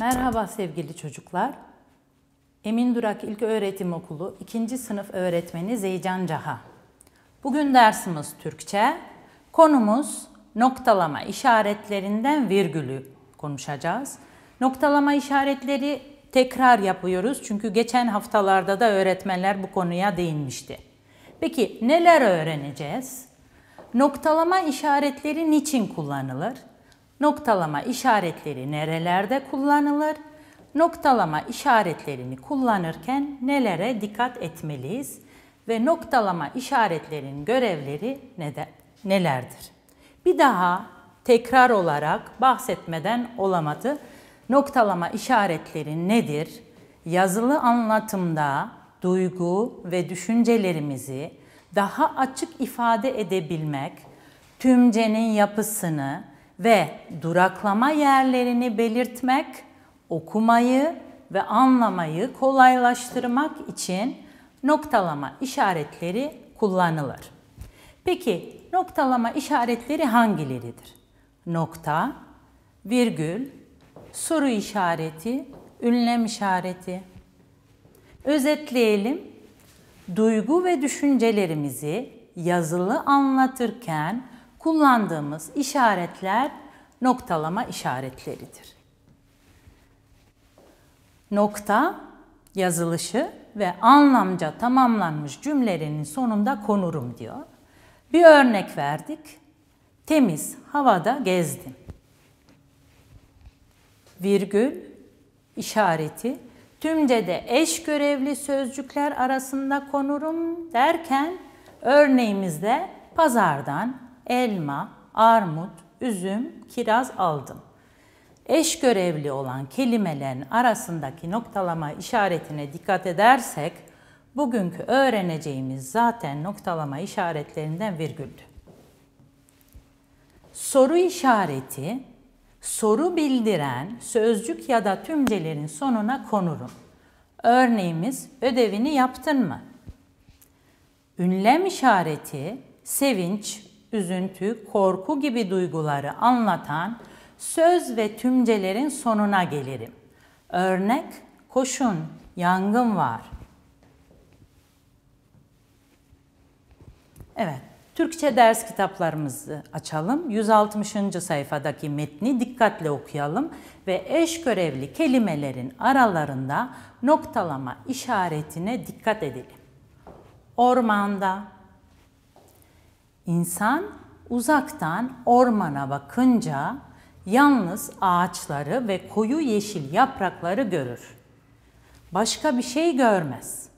Merhaba sevgili çocuklar. Emin Durak İlköğretim Okulu 2. sınıf öğretmeni Zeycan Caha. Bugün dersimiz Türkçe. Konumuz noktalama işaretlerinden virgülü konuşacağız. Noktalama işaretleri tekrar yapıyoruz çünkü geçen haftalarda da öğretmenler bu konuya değinmişti. Peki neler öğreneceğiz? Noktalama işaretleri niçin kullanılır? Noktalama işaretleri nerelerde kullanılır? Noktalama işaretlerini kullanırken nelere dikkat etmeliyiz? Ve noktalama işaretlerinin görevleri nelerdir? Bir daha tekrar olarak bahsetmeden olamadı. Noktalama işaretleri nedir? Yazılı anlatımda duygu ve düşüncelerimizi daha açık ifade edebilmek, tümcenin yapısını ve duraklama yerlerini belirtmek, okumayı ve anlamayı kolaylaştırmak için noktalama işaretleri kullanılır. Peki noktalama işaretleri hangileridir? Nokta, virgül, soru işareti, ünlem işareti. Özetleyelim duygu ve düşüncelerimizi yazılı anlatırken kullandığımız işaretler noktalama işaretleridir. Nokta yazılışı ve anlamca tamamlanmış cümlelerinin sonunda konurum diyor. Bir örnek verdik. Temiz havada gezdim. Virgül işareti Tümde de eş görevli sözcükler arasında konurum derken örneğimizde pazardan elma, armut, üzüm, kiraz aldım. Eş görevli olan kelimelerin arasındaki noktalama işaretine dikkat edersek bugünkü öğreneceğimiz zaten noktalama işaretlerinden virgüldü. Soru işareti soru bildiren sözcük ya da tümcelerin sonuna konurum. Örneğimiz ödevini yaptın mı? Ünlem işareti sevinç, üzüntü, korku gibi duyguları anlatan söz ve tümcelerin sonuna gelirim. Örnek koşun, yangın var. Evet, Türkçe ders kitaplarımızı açalım. 160. sayfadaki metni dikkatle okuyalım ve eş görevli kelimelerin aralarında noktalama işaretine dikkat edelim. Ormanda İnsan uzaktan ormana bakınca yalnız ağaçları ve koyu yeşil yaprakları görür. Başka bir şey görmez.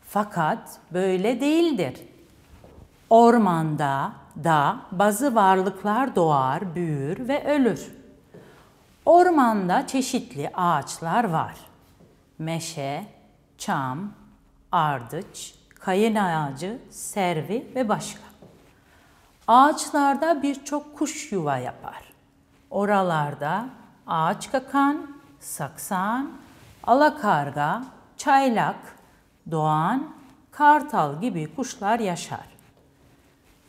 Fakat böyle değildir Ormanda da bazı varlıklar doğar, büyür ve ölür. Ormanda çeşitli ağaçlar var. Meşe, çam, ardıç, kayın ağacı, servi ve başka. Ağaçlarda birçok kuş yuva yapar. Oralarda ağaç kakan, saksan, alakarga, çaylak, doğan, kartal gibi kuşlar yaşar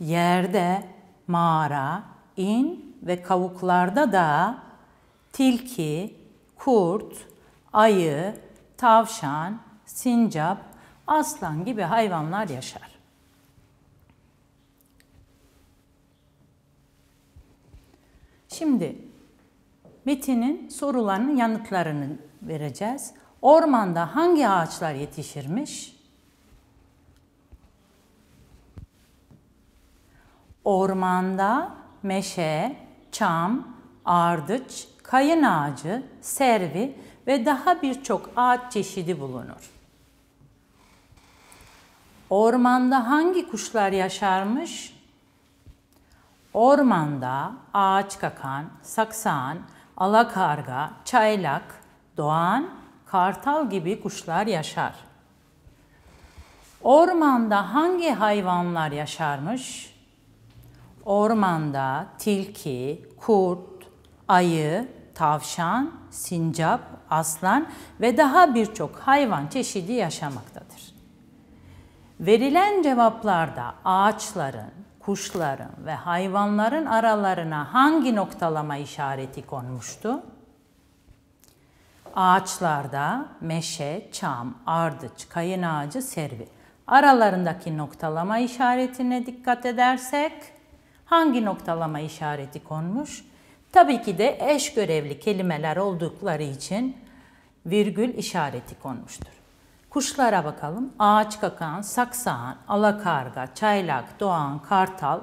yerde, mağara, in ve kavuklarda da tilki, kurt, ayı, tavşan, sincap, aslan gibi hayvanlar yaşar. Şimdi Metin'in sorularının yanıtlarını vereceğiz. Ormanda hangi ağaçlar yetişirmiş? Ormanda meşe, çam, ardıç, kayın ağacı, servi ve daha birçok ağaç çeşidi bulunur. Ormanda hangi kuşlar yaşarmış? Ormanda ağaç kakan, saksan, alakarga, çaylak, doğan, kartal gibi kuşlar yaşar. Ormanda hangi hayvanlar yaşarmış? Ormanda tilki, kurt, ayı, tavşan, sincap, aslan ve daha birçok hayvan çeşidi yaşamaktadır. Verilen cevaplarda ağaçların, kuşların ve hayvanların aralarına hangi noktalama işareti konmuştu? Ağaçlarda meşe, çam, ardıç, kayın ağacı, servi. Aralarındaki noktalama işaretine dikkat edersek hangi noktalama işareti konmuş? Tabii ki de eş görevli kelimeler oldukları için virgül işareti konmuştur. Kuşlara bakalım. Ağaç kakan, saksağan, alakarga, çaylak, doğan, kartal.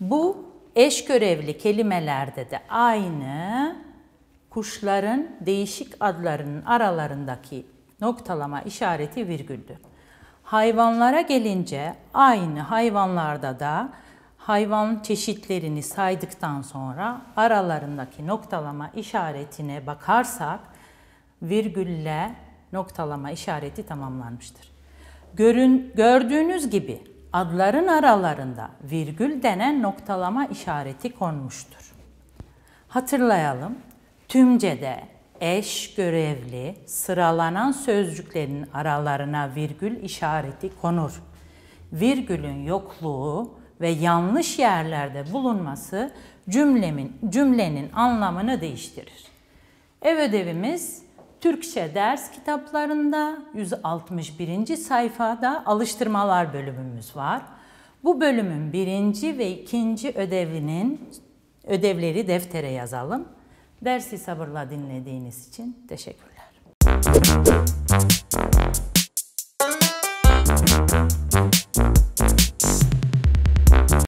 Bu eş görevli kelimelerde de aynı kuşların değişik adlarının aralarındaki noktalama işareti virgüldür. Hayvanlara gelince aynı hayvanlarda da hayvan çeşitlerini saydıktan sonra aralarındaki noktalama işaretine bakarsak virgülle noktalama işareti tamamlanmıştır. Görün, gördüğünüz gibi adların aralarında virgül denen noktalama işareti konmuştur. Hatırlayalım. Tümce'de eş görevli sıralanan sözcüklerin aralarına virgül işareti konur. Virgülün yokluğu ve yanlış yerlerde bulunması cümlemin, cümlenin anlamını değiştirir. Ev ödevimiz Türkçe ders kitaplarında 161. sayfada alıştırmalar bölümümüz var. Bu bölümün birinci ve ikinci ödevinin ödevleri deftere yazalım. Dersi sabırla dinlediğiniz için teşekkürler.